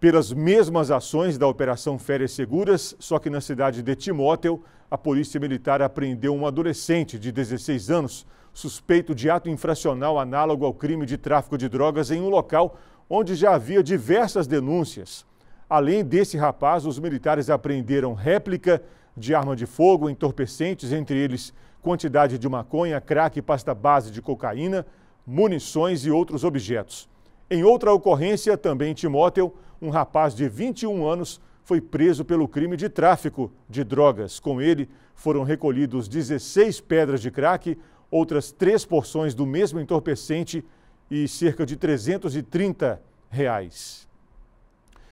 pelas mesmas ações da Operação Férias Seguras, só que na cidade de Timóteo, a Polícia Militar apreendeu um adolescente de 16 anos, suspeito de ato infracional análogo ao crime de tráfico de drogas em um local onde já havia diversas denúncias. Além desse rapaz, os militares apreenderam réplica de arma de fogo, entorpecentes, entre eles quantidade de maconha, crack, pasta base de cocaína, munições e outros objetos. Em outra ocorrência, também em Timóteo, um rapaz de 21 anos foi preso pelo crime de tráfico de drogas. Com ele, foram recolhidos 16 pedras de crack, outras três porções do mesmo entorpecente e cerca de 330 reais.